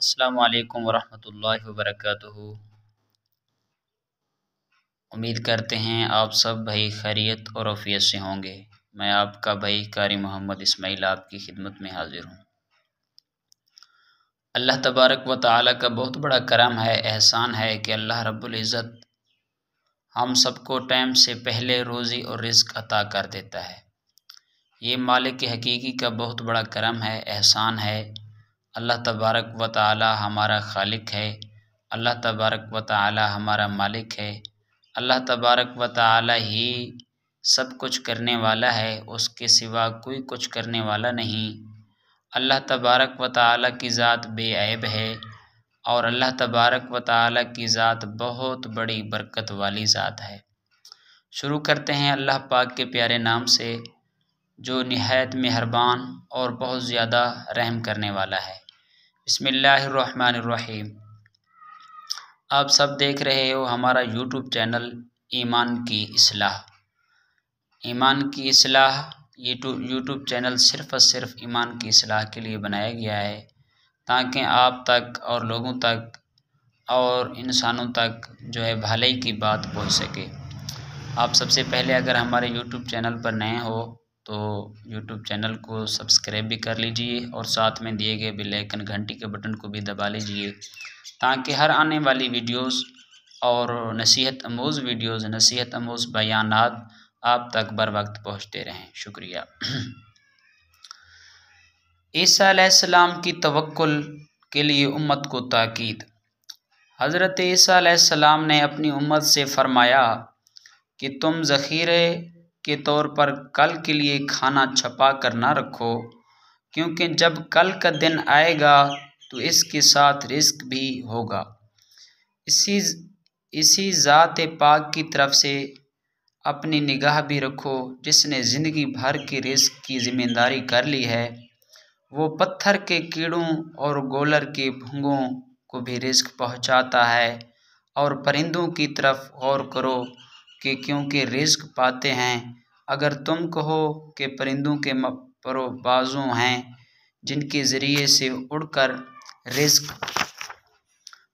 असलकम वरहमल वरक उम्मीद करते हैं आप सब भाई खैरियत और अफियत से होंगे मैं आपका भाई कारी मोहम्मद इसमाइल आपकी खिदमत में हाजिर हूँ अल्लाह तबारक व ताली का बहुत बड़ा करम है एहसान है कि अल्लाह रब्बुल हम सबको टाइम से पहले रोज़ी और रिस्क अता कर देता है ये मालिक हकीकी का बहुत बड़ा करम है एहसान है अल्लाह तबारक व ताली हमारा खालिक है अल्लाह तबारक व ताली हमारा मालिक है अल्लाह तबारक व ताली ही सब कुछ करने वाला है उसके सिवा कोई कुछ करने वाला नहीं अल्लाह तबारक व ताली की ज़ात बेऐब है और अल्लाह तबारक व ताली की ज़ात बहुत बड़ी बरकत वाली ज़ात है शुरू करते हैं अल्लाह पाक के प्यारे नाम से जो नहायत मेहरबान और बहुत ज़्यादा रहम करने वाला है बसमीम आप सब देख रहे हो हमारा यूट्यूब चैनल ईमान की असलाह ईमान की असलाह यूट्यूब चैनल सिर्फ़ और सिर्फ ईमान की असलाह के लिए बनाया गया है ताकि आप तक और लोगों तक और इंसानों तक जो है भलाई की बात पहुँच सके आप सबसे पहले अगर हमारे यूट्यूब चैनल पर नए हो तो यूट्यूब चैनल को सब्सक्राइब भी कर लीजिए और साथ में दिए गए बेल आइकन घंटी के बटन को भी दबा लीजिए ताकि हर आने वाली वीडियोस और नसीहत आमोज़ वीडियोस नसीहत आमोज़ बयान आप तक बर वक्त पहुँचते रहें शुक्रिया ईसीम की तवक्ल के लिए उम्मत को ताक़द हज़रत ईसीम ने अपनी उम्मत से फ़रमाया कि तुम ज़ख़ीरे के तौर पर कल के लिए खाना छपा कर ना रखो क्योंकि जब कल का दिन आएगा तो इसके साथ रिस्क भी होगा इसी इसी ज़ात पाक की तरफ से अपनी निगाह भी रखो जिसने ज़िंदगी भर के रिस्क की जिम्मेदारी कर ली है वो पत्थर के कीड़ों और गोलर के भूंगों को भी रिस्क पहुंचाता है और परिंदों की तरफ गौर करो कि क्योंकि रिस्क पाते हैं अगर तुम कहो कि परिंदों के परोबाजों हैं जिनके ज़रिए से उड़कर रिस्क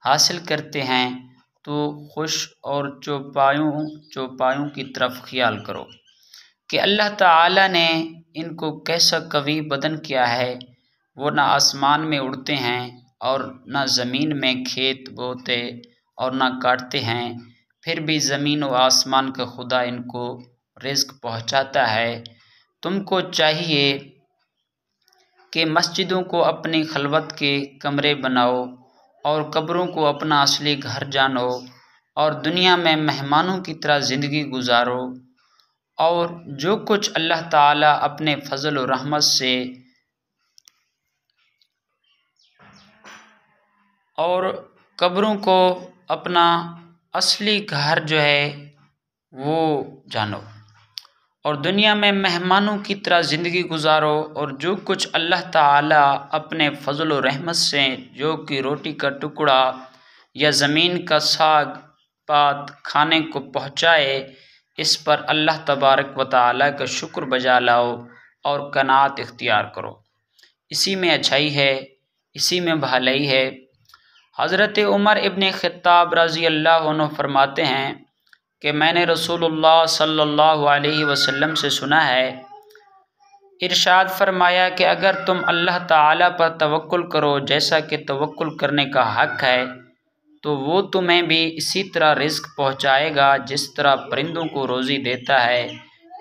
हासिल करते हैं तो खुश और चौपायों चौपायों की तरफ ख्याल करो कि अल्लाह ताला ने इनको कैसा कवि बदन किया है वो ना आसमान में उड़ते हैं और ना ज़मीन में खेत बोते और ना काटते हैं फिर भी ज़मीन व आसमान का खुदा इनको रिज्क पहुंचाता है तुमको चाहिए कि मस्जिदों को अपनी खलवत के कमरे बनाओ और कब्रों को अपना असली घर जानो और दुनिया में मेहमानों की तरह ज़िंदगी गुजारो और जो कुछ अल्लाह ताला अपने फजल और रहमत से और कब्रों को अपना असली घर जो है वो जानो और दुनिया में मेहमानों की तरह ज़िंदगी गुजारो और जो कुछ अल्लाह ताला अपने फजल रहमत से जो कि रोटी का टुकड़ा या ज़मीन का साग पात खाने को पहुँचाए इस पर अल्लाह तबारक व ताली का शुक्र बजा लाओ और कनात इख्तियार करो इसी में अच्छाई है इसी में भलाई है हज़रत उमर इबन ख़ाब रज़ी अल्लाह फरमाते हैं कि मैंने रसूलुल्लाह सल्लल्लाहु अलैहि वसल्लम से सुना है इरशाद फरमाया कि अगर तुम अल्लाह ताला पर तवक्ल करो जैसा कि तवक्ल करने का हक है तो वो तुम्हें भी इसी तरह रिस्क पहुंचाएगा जिस तरह परिंदों को रोज़ी देता है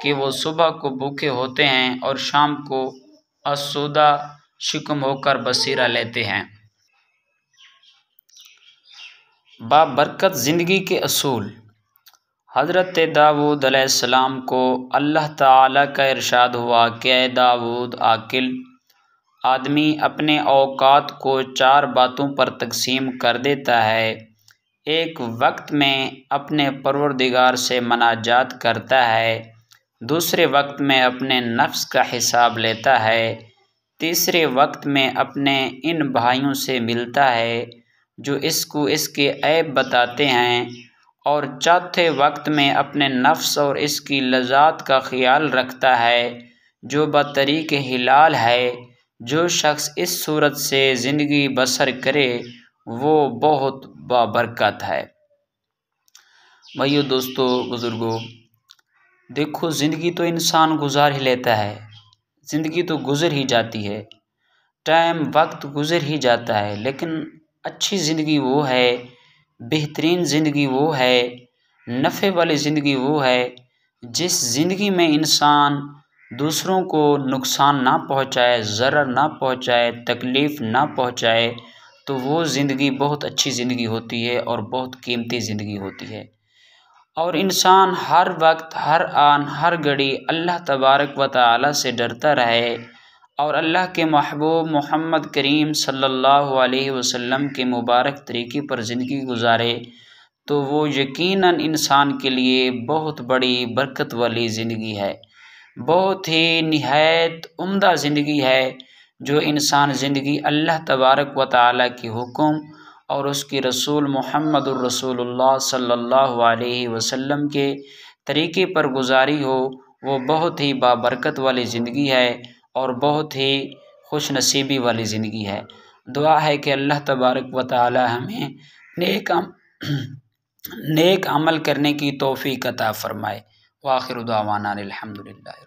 कि वो सुबह को भूखे होते हैं और शाम को असुदा शिकम होकर बसीरा लेते हैं बाबरकत ज़िंदगी के असूल हज़रत दाऊद अलैहिस्सलाम को अल्लाह ताला का इरशाद हुआ कि दाऊद आकिल आदमी अपने अवकात को चार बातों पर तकसीम कर देता है एक वक्त में अपने परवरदिगार से मनाजात करता है दूसरे वक्त में अपने नफ्स का हिसाब लेता है तीसरे वक्त में अपने इन भाइयों से मिलता है जो इसको इसके ऐब बताते हैं और चौथे वक्त में अपने नफ्स और इसकी लजात का ख्याल रखता है जो बतरीक हिलाल है जो शख्स इस सूरत से ज़िंदगी बसर करे वो बहुत बाबरकत है भैया दोस्तों बुज़ुर्गो देखो ज़िंदगी तो इंसान गुजार ही लेता है ज़िंदगी तो गुजर ही जाती है टाइम वक्त गुजर ही जाता है लेकिन अच्छी ज़िंदगी वो है बेहतरीन ज़िंदगी वो है नफ़े वाली ज़िंदगी वो है जिस ज़िंदगी में इंसान दूसरों को नुकसान ना पहुंचाए ज़र्र ना पहुंचाए तकलीफ़ ना पहुंचाए तो वो ज़िंदगी बहुत अच्छी ज़िंदगी होती है और बहुत कीमती ज़िंदगी होती है और इंसान हर वक्त हर आन हर घड़ी अल्लाह तबारक व ताली से डरता रहे और अल्लाह के महबूब मोहम्मद करीम सल्लल्लाहु अलैहि वसल्लम के मुबारक तरीके पर ज़िंदगी गुजारे तो वो यकीनन इंसान के लिए बहुत बड़ी बरकत वाली ज़िंदगी है बहुत ही नहायत उम्दा ज़िंदगी है जो इंसान ज़िंदगी अल्लाह तबारक व ताली के हुक्म और उसके रसूल मोहम्मद रसूलुल्लाह सल्लल्लाहु अलैहि वसल्लम के तरीके पर गुजारी हो वो बहुत ही बाबरकत वाली ज़िंदगी है और बहुत ही खुश नसीबी वाली ज़िंदगी है दुआ है कि अल्लाह तबारक व ताली हमें नेक अम, नेक अमल करने की तोफ़ी अता फ़रमाए वाखिर दुआवाना अलहमदिल्ला